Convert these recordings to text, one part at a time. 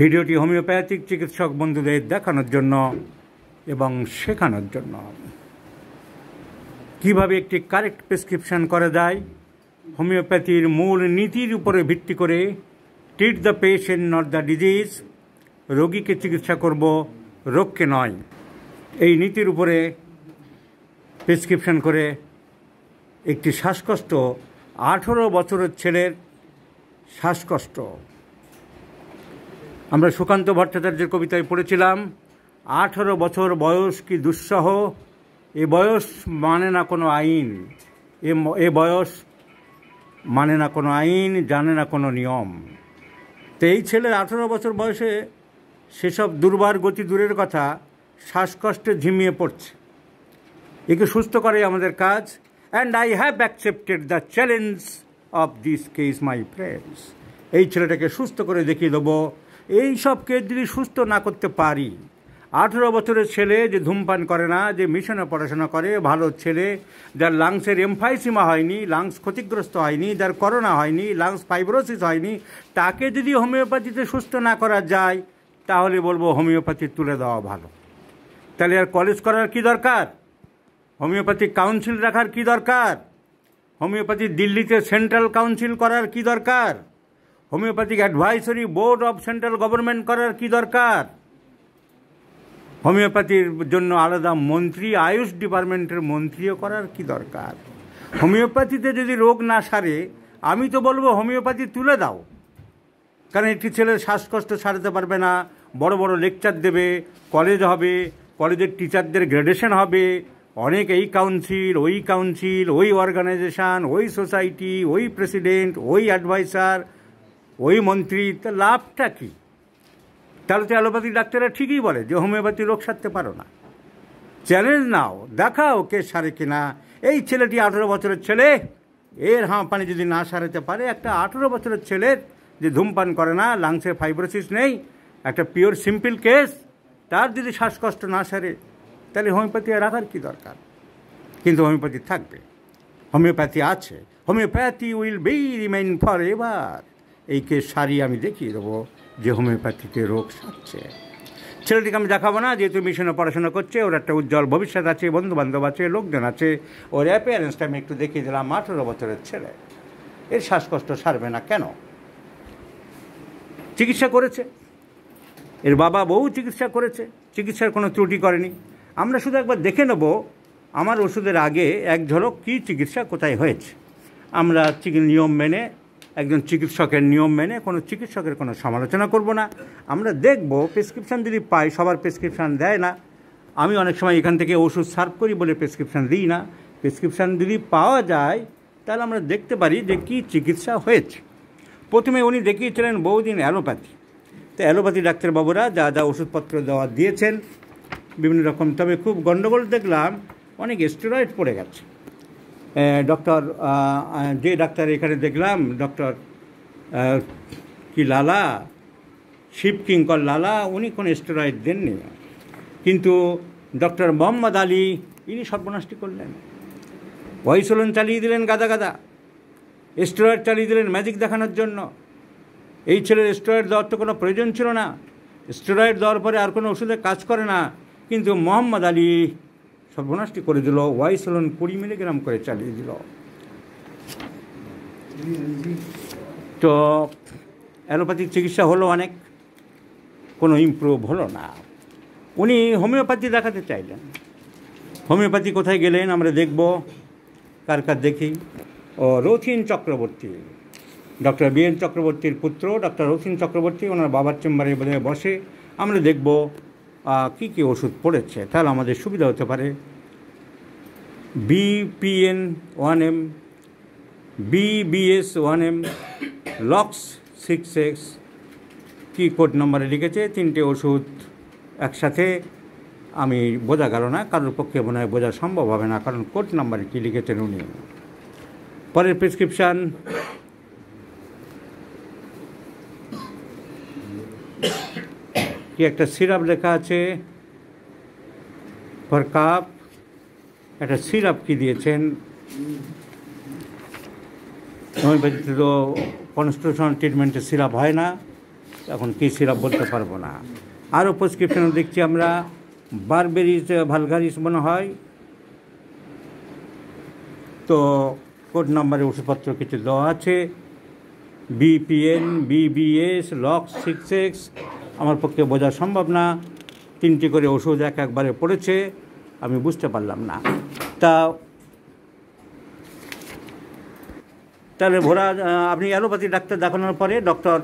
ভিডিওটি হোমিওপ্যাথিক চিকিৎসক বন্ধুদের দেখানোর জন্য এবং শেখানোর জন্য কিভাবে একটি কারেক্ট প্রেসক্রিপশন করা যায় হোমিওপ্যাথির মূল নীতির উপরে ভিত্তি করে treat the patient not the disease রোগীকে চিকিৎসা করব রোগকে নয় এই নীতির উপরে প্রেসক্রিপশন করে একটি শ্বাসকষ্ট আঠেরো বছরের ছেলের শ্বাসকষ্ট আমরা সুকান্ত ভট্টাচার্যের কবিতায় পড়েছিলাম আঠেরো বছর বয়স কি দুঃসহ এ বয়স মানে না কোনো আইন এ বয়স মানে না কোনো আইন জানে না কোনো নিয়ম তো এই ছেলের আঠেরো বছর বয়সে সেসব দুর্বার গতি দূরের কথা শ্বাসকষ্টে ঝিমিয়ে পড়ছে একে সুস্থ করে আমাদের কাজ and I have accepted the challenge of this case my friends এই ছেলেটাকে সুস্থ করে দেখিয়ে দেবো এই সবকে যদি সুস্থ না করতে পারি আঠেরো বছরের ছেলে যে ধূমপান করে না যে মিশনে পড়াশোনা করে ভালো ছেলে যার লাংসের এমফাইসিমা হয়নি লাংস ক্ষতিগ্রস্ত হয়নি যার করোনা হয়নি লাংস ফাইব্রোসিস হয়নি তাকে যদি হোমিওপ্যাথিতে সুস্থ না করা যায় তাহলে বলবো হোমিওপ্যাথি তুলে দেওয়া ভালো তাহলে আর কলেজ করার কি দরকার হোমিওপ্যাথিক কাউন্সিল রাখার কি দরকার হোমিওপ্যাথি দিল্লিতে সেন্ট্রাল কাউন্সিল করার কি দরকার homeopathic advisory board of central government করার কি দরকার হোমিওপ্যাথির জন্য আলাদা মন্ত্রী আয়ুষ ডিপার্টমেন্টের মন্ত্রীও করার কি দরকার হোমিওপ্যাথিতে যদি রোগ না সারে আমি তো বলবো হোমিওপ্যাথি তুলে দাও কারণ একটি ছেলের শ্বাসকষ্ট সারাতে পারবে না বড় বড় লেকচার দেবে কলেজ হবে কলেজের টিচারদের গ্রেডেশন হবে অনেক এই কাউন্সিল ওই কাউন্সিল ওই অর্গানাইজেশান ওই সোসাইটি ওই প্রেসিডেন্ট ওই অ্যাডভাইসার ওই মন্ত্রী লাভটা কী তাহলে তো অ্যালোপ্যাথিক ডাক্তাররা ঠিকই বলে যে হোমিওপ্যাথি রোগ সারতে পারো না চ্যালেঞ্জ নাও দেখাও কে সারে কিনা এই ছেলেটি আঠেরো বছরের ছেলে এর হাঁ পানি যদি না সারাতে পারে একটা আঠেরো বছরের ছেলের যে ধূমপান করে না লাংসে ফাইব্রোসিস নেই একটা পিওর সিম্পল কেস তার যদি শ্বাসকষ্ট না সারে তাহলে হোমিওপ্যাথি রাখার কী দরকার কিন্তু হোমিওপ্যাথি থাকবে হোমিওপ্যাথি আছে homeopathy will be remain for ever এইকে সারি আমি দেখিয়ে দেবো যে হোমিওপ্যাথিতে রোগ সারছে ছেলেটিকে আমি দেখাবো না যেহেতু মিশনে পড়াশোনা করছে ওর একটা উজ্জ্বল ভবিষ্যৎ আছে বন্ধু বান্ধব আছে লোকজন আছে ওর অ্যাপিয়ারেন্সটা আমি একটু দেখিয়ে দিলাম আঠেরো বছরের ছেলে এর শ্বাসকষ্ট সারবে না কেন চিকিৎসা করেছে এর বাবা বউ চিকিৎসা করেছে চিকিৎসার কোনো ত্রুটি করেনি আমরা শুধু একবার দেখে নেব আমার ওষুধের আগে এক ঝলক কী চিকিৎসা কোথায় হয়েছে আমরা নিয়ম মেনে একজন চিকিৎসকের নিয়ম মেনে কোনো চিকিৎসকের কোনো সমালোচনা করব না আমরা দেখব প্রেসক্রিপশান যদি পাই সবার প্রেসক্রিপশান দেয় না আমি অনেক সময় এখান থেকে ওষুধ সার্ভ করি বলে প্রেসক্রিপশান দিই না প্রেসক্রিপশান যদি পাওয়া যায় তাহলে আমরা দেখতে পারি যে কী চিকিৎসা হয়েছে প্রথমে উনি দেখিয়েছিলেন বহুদিন অ্যালোপ্যাথি তো অ্যালোপ্যাথি ডাক্তারবাবুরা যা যা ওষুধপত্র দেওয়া দিয়েছেন বিভিন্ন রকম তবে খুব গণ্ডগোল দেখলাম অনেক স্টেরয়েড পড়ে গেছে ডক্টর যে ডাক্তার এখানে দেখলাম ডক্টর কি লালা শিব কিঙ্কর লালা উনি কোনো স্টেরয়েড দেননি কিন্তু ডক্টর মোহাম্মদ আলী ইনি সর্বনাশটি করলেন ওয়াইসোলন চালিয়ে দিলেন গাদা গাদা স্টেরয়েড চালিয়ে দিলেন ম্যাজিক দেখানোর জন্য এই ছেলের স্টেরয়েড দেওয়ার তো কোনো প্রয়োজন ছিল না স্টেরয়েড দেওয়ার পরে আর কোনো ওষুধে কাজ করে না কিন্তু মোহাম্মদ আলী সর্বনাশটি করে দিল ওয়াই ওয়াইসলন কুড়ি মিলিগ্রাম করে চালিয়ে দিল তো অ্যালোপ্যাথিক চিকিৎসা হলো অনেক কোনো ইম্প্রুভ হলো না উনি হোমিওপ্যাথি দেখাতে চাইলেন হোমিওপ্যাথি কোথায় গেলেন আমরা দেখব কার কার দেখি ও Rathin Chakraborty doctor B N চক্রবর্তীর পুত্র ডক্টর রথিন চক্রবর্তী ওনার বাবার চেম্বারে বসে আমরা দেখব কী কী ওষুধ পড়েছে তাহলে আমাদের সুবিধা হতে পারে BPN one M BBS one M লক্স সিক্স এক্স কী কোড নম্বরে লিখেছে তিনটে ওষুধ একসাথে আমি বোঝা গেল না কারোর পক্ষে মনে হয় বোঝা সম্ভব হবে না কারণ কোড নাম্বারে কী লিখেছেন উনি পরের প্রেসক্রিপশান কি একটা সিরাপ লেখা আছে ফর কাপ একটা সিরাপ কি দিয়েছেন হোমিওপ্যাথিতে তো কনস্টিটিউশন ট্রিটমেন্টে সিরাপ হয় না এখন কি সিরাপ বলতে পারবো না আরও প্রেসক্রিপশন দেখছি আমরা বারবেরিস ভালগারিস মনে হয় তো কোড নাম্বারে ওষুধপত্র কিছু দেওয়া আছে বিপিএন বিবিএস লক সিক্স সিক্স আমার পক্ষে বোঝা সম্ভব না তিনটি করে ওষুধ এক একবারে পড়েছে আমি বুঝতে পারলাম না তা তাহলে ভোরা আপনি অ্যালোপ্যাথি ডাক্তার দেখানোর পরে ডক্টর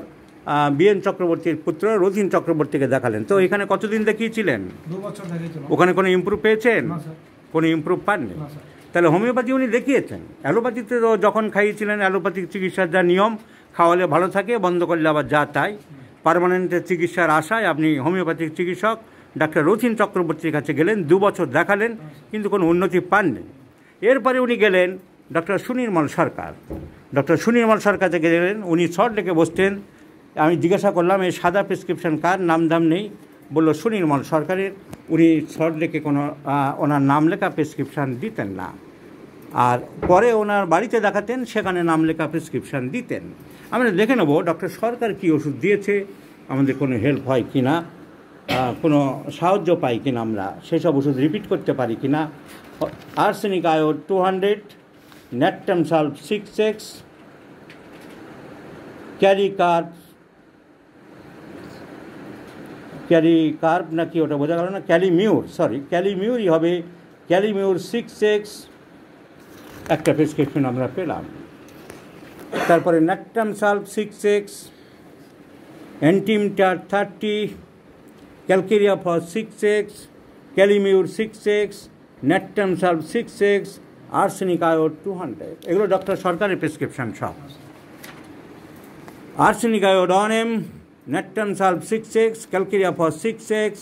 বিএন চক্রবর্তীর পুত্র রথিন চক্রবর্তীকে দেখালেন তো এখানে কতদিন দেখিয়েছিলেন ওখানে কোনো ইম্প্রুভ পেয়েছেন কোনো ইম্প্রুভ পাননি তাহলে হোমিওপ্যাথি উনি দেখিয়েছেন অ্যালোপ্যাথিতে তো যখন খাইয়েছিলেন অ্যালোপ্যাথিক চিকিৎসার যা নিয়ম খাওয়ালে ভালো থাকে বন্ধ করলে আবার যা তাই পারমানেন্টের চিকিৎসার আশায় আপনি হোমিওপ্যাথিক চিকিৎসক ডাক্তার রথিন চক্রবর্তীর কাছে গেলেন দু বছর দেখালেন কিন্তু কোনো উন্নতি পাননি এরপরে উনি গেলেন ডক্টর সুনির্মল সরকার ডক্টর সুনির্মল সরকার থেকে গেলেন উনি শর্ট ডেকে বসতেন আমি জিজ্ঞাসা করলাম এই সাদা প্রেসক্রিপশন কার নাম দাম নেই বললো সুনির্মল সরকারের উনি শর্ট ডেকে কোনো ওনার নাম লেখা প্রেসক্রিপশান দিতেন না আর পরে ওনার বাড়িতে দেখাতেন সেখানে নাম লেখা প্রেসক্রিপশান দিতেন আমরা দেখে নেবো ডক্টর সরকার কি ওষুধ দিয়েছে আমাদের কোনো হেল্প হয় কি না কোনো সাহায্য পাই কিনা আমরা সেসব ওষুধ রিপিট করতে পারি কিনা আর্সেনিক আয়ো two hundred natrum sulph six X ক্যারি কার্প ক্যারি কার্প নাকি ওটা বোঝা গেল না ক্যালিমিউর সরি ক্যালিমিউরই হবে ক্যালিমিউর সিক্স এক্স একটা প্রেসক্রিপশন আমরা পেলাম তারপরে ন্যাকটাম সালফ সিক্স এক্স অ্যান্টিমটার thirty calcarea for 6x, Calimure 6x, Nectam salve 6x, Arsenic iode 200. এগুলো ডক্টর সরকারের প্রেসক্রিপশন সব Arsenic iode on salve 6x, calcarea for 6x,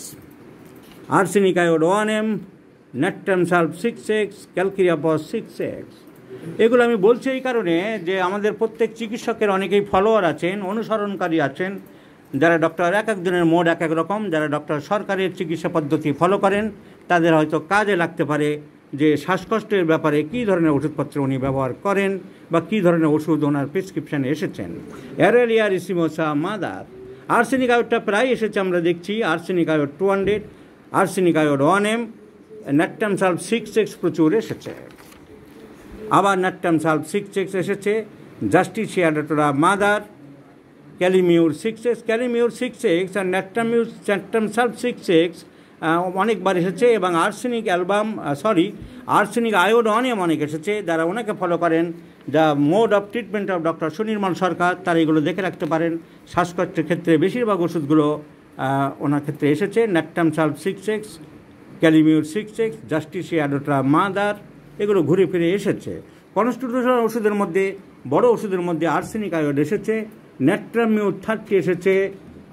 Arsenic iode on salve 6x, calcarea for 6x. এগুলো আমি বলছি এই কারণে যে আমাদের প্রত্যেক চিকিৎসকের অনেকেই ফলোয়ার আছেন অনুসরণকারী আছেন যারা ডক্টর এক একজনের মোড এক এক রকম যারা ডক্টর সরকারের চিকিৎসা পদ্ধতি ফলো করেন তাদের হয়তো কাজে লাগতে পারে যে শ্বাসকষ্টের ব্যাপারে কী ধরনের ওষুধপত্র উনি ব্যবহার করেন বা কী ধরনের ওষুধ ওনার প্রেসক্রিপশানে এসেছেন অ্যারেলিয়া রিসিমোসা মাদার আর্সেনিক আয়োডটা প্রায় এসেছে আমরা দেখছি arsenic iod two hundred arsenic iod one M natrum sulph six X প্রচুর এসেছে আবার ন্যাট্টাম সাল্ভ সিক্স এক্স এসেছে justicia mother kali mur six X kali mur six X আর ন্যাট্টামিউর সালফ সিক্স এক্স অনেকবার এসেছে এবং আর্সেনিক অ্যালবাম সরি আর্সেনিক আয়োডনিয়াম অনেক এসেছে যারা ওনাকে ফলো করেন the mode of treatment of doctor Sunirmal Sarkar তারা এগুলো দেখে রাখতে পারেন শ্বাসকষ্টের ক্ষেত্রে বেশিরভাগ ওষুধগুলো ওনার ক্ষেত্রে এসেছে natrum sulph six X kali mur six X justicia adhatoda mother এগুলো ঘুরে ফিরে এসেছে কনস্টিটিউশনাল ওষুধের মধ্যে বড় ওষুধের মধ্যে আর্সেনিক আয়োড এসেছে ন্যাট্রাম মিউ থার্টি এসেছে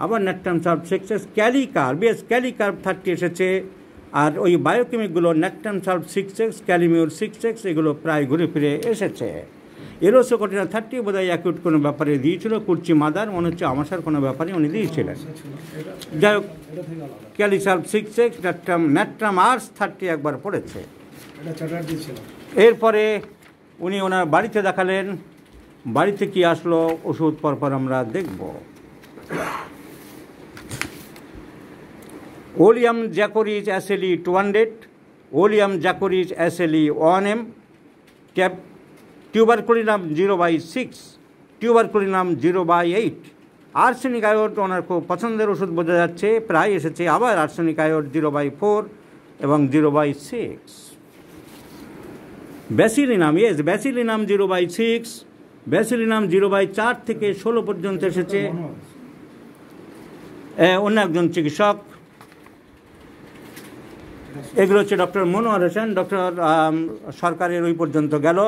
আবার ন্যাট্রাম সাব সিক্সেস ক্যালিকার বেশ ক্যালিকার থার্টি এসেছে আর ওই বায়োকেমিকগুলো natrum sulph six X kali mur six X এগুলো প্রায় ঘুরে ফিরে এসেছে এরোসোকোটিনা থার্টি বোধ হয় অ্যাকিউট কোনো ব্যাপারে দিয়েছিল কুর্চি মাদার মনে হচ্ছে আমাশার কোনো ব্যাপারে উনি দিয়েছিলেন যাই হোক kali six X natrum natrum ars thirty একবার পড়েছে এরপরে উনি ওনার বাড়িতে দেখালেন বাড়িতে কি আসলো ওষুধ পরপর আমরা দেখব oleum jecoris aselli two hundred oleum jecoris aselli one M tuber tuberculinum zero by six tuber tuberculinum zero by eight arsenic iod ওনার খুব পছন্দের ওষুধ বোঝা যাচ্ছে প্রায় এসেছে আবার arsenic iod zero by four এবং zero by six bacillinum yes bacillinum zero by six bacillinum zero by চার থেকে ষোলো পর্যন্ত এসেছে অন্য একজন চিকিৎসক এগুলো হচ্ছে ডক্টর মনোয়ার হোসেন ডক্টর সরকারের ওই পর্যন্ত গেল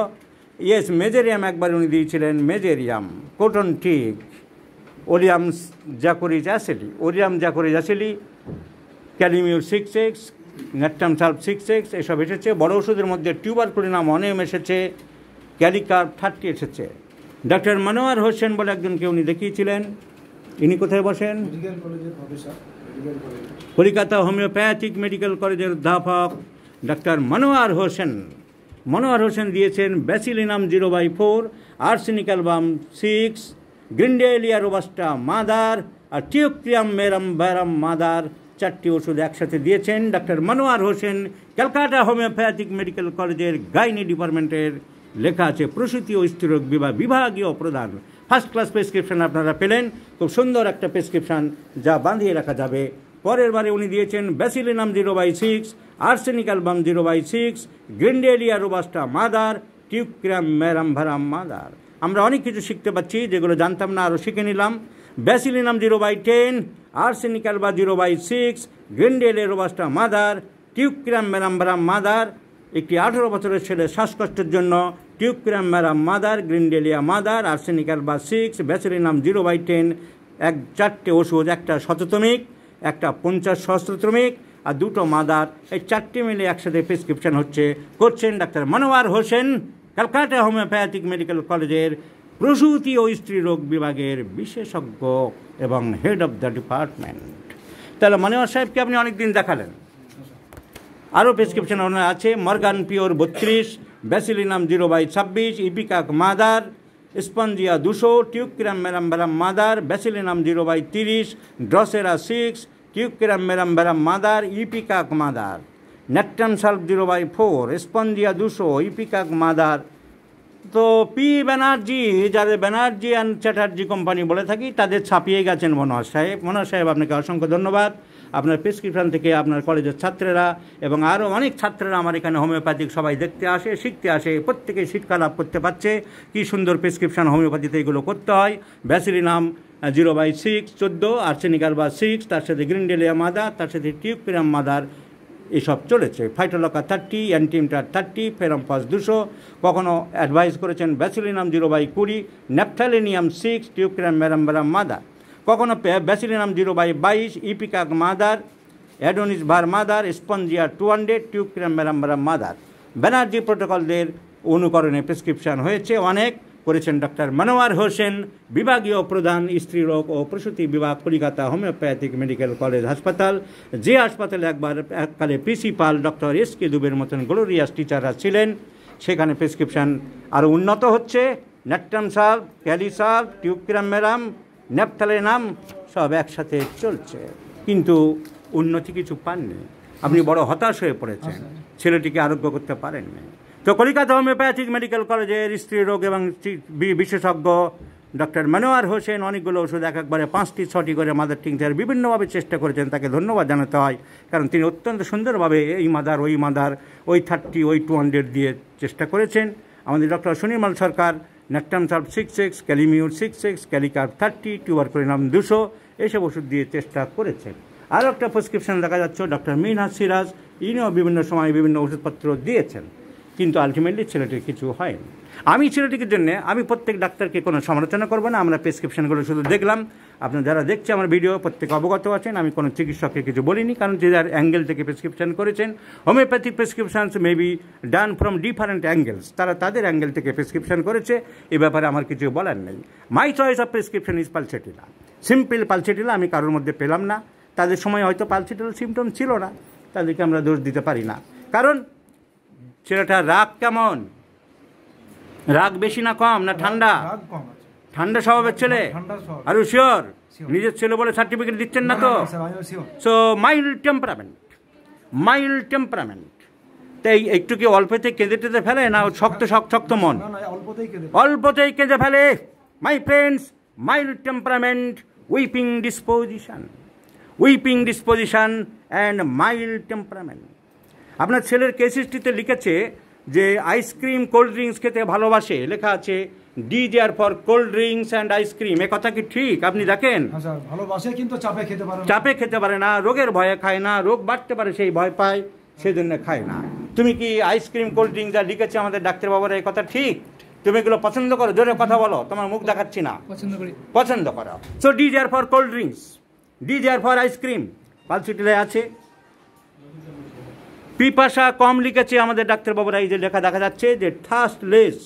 ইয়েস মেজেরিয়াম একবার উনি দিয়েছিলেন মেজেরিয়াম কোটন ঠিক oleum jecoris aselli oleum jecoris aselli kali mur six X natrum sulph six X এসব এসেছে বড় ওষুধের মধ্যে টিউবার নাম অনেম এসেছে ক্যালিকার্ভ থার্টি এসেছে ডাক্তার মনোয়ার হোসেন বলে একজনকে উনি দেখিয়েছিলেন ইনি কোথায় বসেন কলিকাতা হোমিওপ্যাথিক মেডিকেল কলেজের অধ্যাপক ডাক্তার মনোয়ার হোসেন মনোয়ার হোসেন দিয়েছেন bacillinum zero by four album six grindelia robusta mother আর টিউক্রিয়াম মেরাম ব্যারাম মাদার চারটি ওষুধ একসাথে দিয়েছেন ডাক্তার মনোয়ার হোসেন ক্যালকাটা হোমিওপ্যাথিক মেডিকেল কলেজের গাইনি ডিপার্টমেন্টের লেখা আছে প্রসূতীয় স্ত্রীরোগ বিভাগ বিভাগীয় প্রধান ফার্স্ট ক্লাস প্রেসক্রিপশান আপনারা পেলেন খুব সুন্দর একটা প্রেসক্রিপশান যা বাঁধিয়ে রাখা যাবে পরের বারে উনি দিয়েছেন bacillinum zero by six arsenic album zero by six grindelia robusta mother teucrium verum mother আমরা অনেক কিছু শিখতে পাচ্ছি যেগুলো জানতাম না আরও শিখে নিলাম bacillinum zero by ten arsenical বা zero by six grindelia robusta mother teucrium verum mother একটি আঠেরো বছরের ছেলে শ্বাসকষ্টের জন্য টিউক্রাম ম্যারাম মাদার গ্রিনডেলিয়া মাদার আর্সেনিকাল বা six bacillinum zero by ten এক চারটে ওষুধ একটা শততমিক একটা পঞ্চাশ সহস্রতমিক আর দুটো মাদার এই চারটি মিলে একসাথে প্রেসক্রিপশন হচ্ছে করছেন ডাক্তার মনোয়ার হোসেন ক্যালকাটা হোমিওপ্যাথিক মেডিকেল কলেজের প্রসূতি ও স্ত্রী রোগ বিভাগের বিশেষজ্ঞ এবং হেড অব দ্য ডিপার্টমেন্ট তাহলে মনোয়ার সাহেবকে আপনি অনেকদিন দেখালেন আরও প্রেসক্রিপশন ওনার আছে মর্গান পিওর বত্রিশ ব্যাসিলিনাম জিরো বাই ছাব্বিশ ইপিকাক মাদার স্পঞ্জিয়া দুশো teucrium marum verum mother bacillinum zero by তিরিশ drosera six teucrium marum verum mother ipecac mother natrum sulph zero by four spongia দুশো ipecac mother তো P Banerjee যাদের Banerjee and Chatterjee company বলে থাকি তাদের ছাপিয়ে গেছেন মনোহর সাহেব মনোহর সাহেব আপনাকে অসংখ্য ধন্যবাদ আপনার প্রেসক্রিপশান থেকে আপনার কলেজের ছাত্রেরা এবং আরও অনেক ছাত্রেরা আমার এখানে হোমিওপ্যাথিক সবাই দেখতে আসে শিখতে আসে প্রত্যেকেই শিক্ষা লাভ করতে পারছে কি সুন্দর প্রেসক্রিপশান হোমিওপ্যাথিতে এগুলো করতে হয় ব্যাসিলি নাম জিরো বাই সিক্স চোদ্দো আর্সেনিকাল বা সিক্স তার সাথে গ্রিনডেলিয়া মাদার তার সাথে টিউপিরাম মাদার এসব চলেছে ফাইটোলকা থার্টি অ্যান্টিমটার থার্টি ফেরামফাস দুশো কখনও অ্যাডভাইস করেছেন ব্যাসিলিনাম জিরো বাই কুড়ি naphthalinum six teucrium marum verum mother কখনো ব্যাসিলিনাম জিরো বাই বাইশ ইপিকাক মাদার অ্যাডোনিস ভার mother spongia two hundred teucrium marum verum mother Banerjee প্রোটোকলদের অনুকরণে প্রেসক্রিপশন হয়েছে অনেক করেছেন ডক্টর মনোয়ার হোসেন বিভাগীয় প্রধান স্ত্রীরোগ ও প্রসূতি বিভাগ কলিকাতা হোমিওপ্যাথিক মেডিকেল কলেজ হাসপাতাল যে হাসপাতালে একবার এককালে প্রিন্সিপাল ডক্টর এস কে দুবের মতন গ্লোরিয়াস টিচাররা ছিলেন সেখানে প্রেসক্রিপশান আরও উন্নত হচ্ছে natrum sulph kali teucrium marum ন্যাপথালের নাম সব একসাথে চলছে কিন্তু উন্নতি কিছু পাননি আপনি বড় হতাশ হয়ে পড়েছেন ছেলেটিকে আরোগ্য করতে পারেননি তো কলিকাতা হোমিওপ্যাথিক মেডিকেল কলেজের স্ত্রী রোগ এবং বিশেষজ্ঞ ডক্টর মনোয়ার হোসেন অনেকগুলো ওষুধ এক একবারে পাঁচটি ছটি করে মাদার টিংটার বিভিন্নভাবে চেষ্টা করেছেন তাকে ধন্যবাদ জানাতে হয় কারণ তিনি অত্যন্ত সুন্দরভাবে এই মাদার ওই মাদার ওই থার্টি ওই টু হান্ড্রেড দিয়ে চেষ্টা করেছেন আমাদের doctor Sunirmal Sarkar natrum sulph six X kali mur six X kali carb thirty পরিণাম দুশো এসব ওষুধ দিয়ে চেষ্টা করেছেন আরও একটা প্রেসক্রিপশন দেখা যাচ্ছে ডক্টর মিনহাজ সিরাজ ইনিও বিভিন্ন সময়ে বিভিন্ন ওষুধপত্র দিয়েছেন কিন্তু আলটিমেটলি ছেলেটির কিছু হয়নি আমি ছেলেটিকে জন্য আমি প্রত্যেক ডাক্তারকে কোনো সমালোচনা করব না আমরা প্রেসক্রিপশানগুলো শুধু দেখলাম আপনার যারা দেখছে আমার ভিডিও প্রত্যেকে অবগত আছেন আমি কোনো চিকিৎসককে কিছু বলিনি কারণ যে যার অ্যাঙ্গেল থেকে প্রেসক্রিপশান করেছেন homeopathic prescriptions may be done from different angles তারা তাদের অ্যাঙ্গেল থেকে প্রেসক্রিপশান করেছে এ ব্যাপারে আমার কিছু বলার নেই my choice of prescription is pulsatilla simple pulsatilla আমি কারোর মধ্যে পেলাম না তাদের সময় হয়তো পালসেটিলা সিমটম ছিল না তাদেরকে আমরা দোষ দিতে পারি না কারণ ছেলেটার রাগ কেমন রাগ বেশি না কম না ঠান্ডা ঠান্ডা স্বভাবের ছেলে আর শিওর নিজের ছেলে বলে সার্টিফিকেট দিচ্ছেন না তো so mild temperament mild temperament তাই একটু কি অল্পতে কেঁদে টেঁদে ফেলে না শক্ত শক্ত শক্ত মন অল্পতেই কেঁদে ফেলে my friends mild temperament weeping disposition weeping disposition and mild temperament আপনার ছেলের কেসিসটিতে লিখেছে যে আইসক্রিম কোল্ড ড্রিঙ্কস খেতে ভালোবাসে লেখা আছে desire for cold drinks and ice cream এ কথা কি ঠিক আপনি দেখেন হ্যাঁ ভালোবাসে কিন্তু চাপে খেতে পারে চাপে খেতে পারে না রোগের ভয়ে খায় না রোগ বাড়তে পারে সেই ভয় পায় সেই জন্য খায় না তুমি কি আইসক্রিম কোল্ড ড্রিঙ্কস যা লিখেছে আমাদের ডাক্তারবাবুর এই কথা ঠিক তুমি এগুলো পছন্দ করো জোরে কথা বলো তোমার মুখ দেখাচ্ছি না পছন্দ করি পছন্দ করো so desire for cold drinks desire for ice cream পালসিটিলে আছে পিপাসা কম লিখেছে আমাদের ডাক্তারবাবুরা এই যে লেখা দেখা যাচ্ছে যে থার্স্ট লেস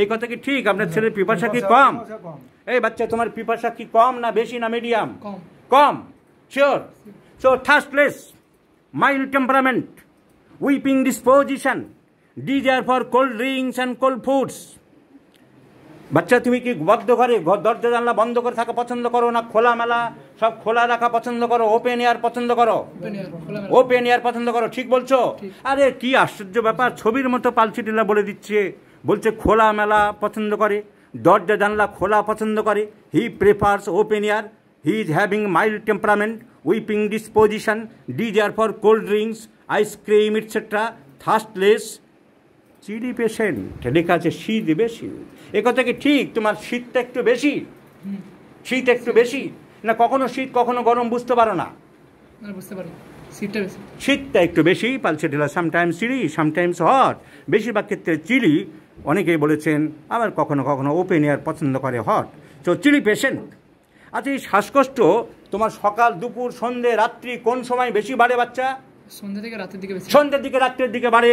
এই কথা কি ঠিক আপনার ছেলের পিপাসা কি কম এই বাচ্চা তোমার পিপাসা কি কম না বেশি না মিডিয়াম কম sure so thirstless mild temperament weeping disposition desire for cold drinks and cold foods বাচ্চা তুমি কি বদ্ধ ঘরে দরজা জানলা বন্ধ করে থাকা পছন্দ করো না খোলামেলা সব খোলা রাখা পছন্দ করো ওপেন এয়ার পছন্দ করো ওপেন এয়ার পছন্দ করো ঠিক বলছো আরে কি আশ্চর্য ব্যাপার ছবির মতো পালচিটিলা বলে দিচ্ছে বলছে খোলামেলা পছন্দ করে দরজা জানলা খোলা পছন্দ করে he prefers open air he is having mild temperament weeping disposition desire for cold drinks ice cream et cetera thirstless চিড়ি পেশেন্ট লেখা আছে শীত বেশি এ কথা কি ঠিক তোমার শীতটা একটু বেশি শীত একটু বেশি না কখনো শীত কখনো গরম বুঝতে পারো না শীতটা একটু বেশি পালসে ঢেলা সামটাইমস চিলি সামটাইমস হট বেশিরভাগ ক্ষেত্রে চিলি অনেকেই বলেছেন আবার কখনো কখনো ওপেন এয়ার পছন্দ করে হট তো চিলি পেশেন্ট আচ্ছা এই শ্বাসকষ্ট তোমার সকাল দুপুর সন্ধে রাত্রি কোন সময় বেশি বাড়ে বাচ্চা সন্ধ্যে থেকে রাত্রের দিকে সন্ধ্যের দিকে রাত্রের দিকে বাড়ে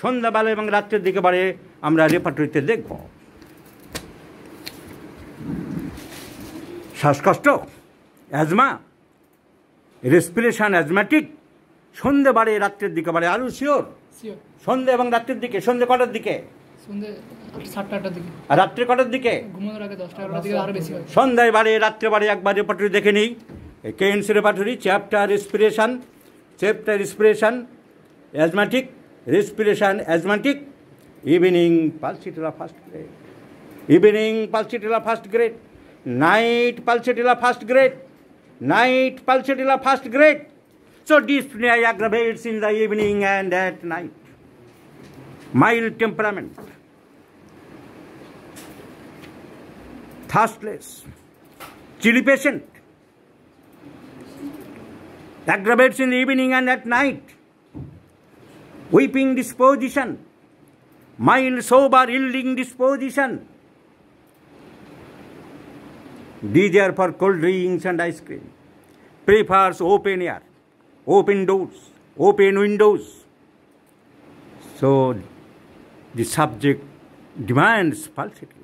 সন্ধ্যাবেলা এবং রাত্রের দিকে বারে আমরা রেপার্টরিতে দেখব শ্বাসকষ্ট অ্যাজমা রেসপিরেশন অ্যাজমাটিক সন্ধে বাড়ে রাত্রের দিকে বাড়ে আলু শিওর সন্ধে এবং রাত্রের দিকে সন্ধে কটার দিকে রাত্রে কটার দিকে সন্ধ্যায় বারে রাত্রে বারে একবার রেপার্টরি দেখে নিই K KNC repertory chapter respiration chapter respiration asthmatic respiration asthmatic, evening pulsatilla first grade, evening pulsatilla first grade, night pulsatilla first grade, night pulsatilla first grade. So dyspnea aggravates in the evening and at night. Mild temperament, thirstless, chilly patient, aggravates in the evening and at night. weeping disposition, mild, sober, yielding disposition. Desire for cold drinks and ice cream. Prefers open air, open doors, open windows. So the subject demands falsity.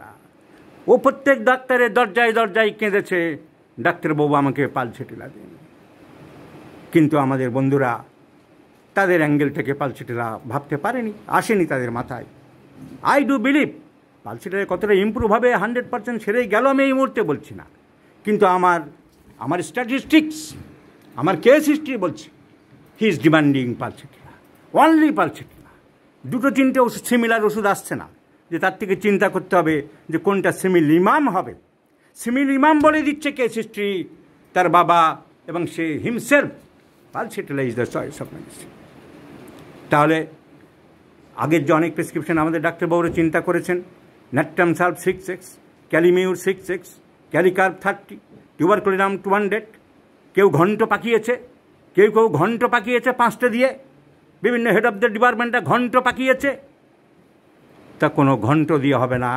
ও প্রত্যেক ডাক্তারের দরজায় দরজায় কেঁদেছে ডাক্তারবাবু আমাকে পালছেটিলা দিন কিন্তু আমাদের বন্ধুরা তাদের অ্যাঙ্গেল থেকে পালসিটিরা ভাবতে পারেনি আসেনি তাদের মাথায় আই ডু বিলিভ পালসিটিরা কতটা ইম্প্রুভ হবে হান্ড্রেড পার্সেন্ট সেরেই গেল আমি এই মুহূর্তে বলছি না কিন্তু আমার আমার স্ট্যাটিস্টিক্স আমার কেস হিস্ট্রি বলছে he is demanding pulsatilla only pulsatilla দুটো তিনটে ওষুধ সিমিলার ওষুধ আসছে না যে তার থেকে চিন্তা করতে হবে যে কোনটা সিমিল ইমাম হবে সিমিল ইমাম বলে দিচ্ছে কেস হিস্ট্রি তার বাবা এবং সে himself pulsatilla is the choice of medicine তাহলে আগের যে অনেক প্রেসক্রিপশন আমাদের ডাক্তারবাবুরা চিন্তা করেছেন natrum sulph six X kali mur six X kali carb thirty tuberculinum two hundred কেউ ঘন্ট পাকিয়েছে কেউ কেউ ঘন্ট পাকিয়েছে পাঁচটা দিয়ে বিভিন্ন হেড অফ দ্য ডিপার্টমেন্টটা ঘন্ট পাকিয়েছে তা কোনো ঘন্ট দিয়ে হবে না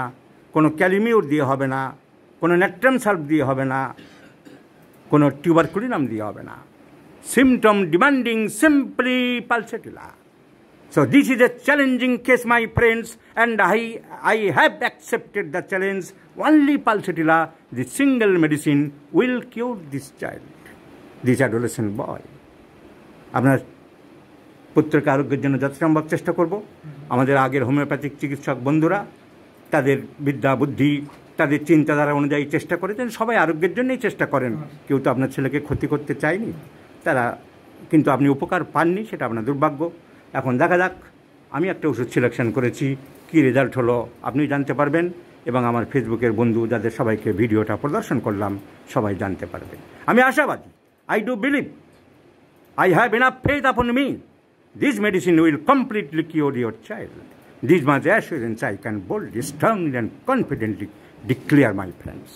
কোনো ক্যালিমিউর দিয়ে হবে না কোনো ন্যাট্রাম সাল্ভ দিয়ে হবে না কোনো টিউবার ক্লিনাম দিয়ে হবে না symptom demanding simply pulsatilla So this is a challenging case, my friends, and I, I have accepted the challenge. Only pulsatilla, the single medicine, will cure this child, this adolescent boy. আপনার পুত্রকে আরোগ্যের জন্য সম্ভব চেষ্টা করব আমাদের আগের homeopathic চিকিৎসক বন্ধুরা তাদের বিদ্যা বুদ্ধি তাদের চিন্তাধারা অনুযায়ী চেষ্টা করেছেন সবাই আরোগ্যের জন্যই চেষ্টা করেন কেউ তো আপনার ছেলেকে ক্ষতি করতে চায়নি তারা কিন্তু আপনি উপকার পাননি সেটা আপনার দুর্ভাগ্য এখন দেখা যাক আমি একটা ওষুধ সিলেকশন করেছি কি রেজাল্ট হলো আপনি জানতে পারবেন এবং আমার ফেসবুকের বন্ধু যাদের সবাইকে ভিডিওটা প্রদর্শন করলাম সবাই জানতে পারবে আমি আশাবাদী I do believe I have enough faith upon me this medicine will completely cure your child this much assurance I can bold strongly and confidently declare my friends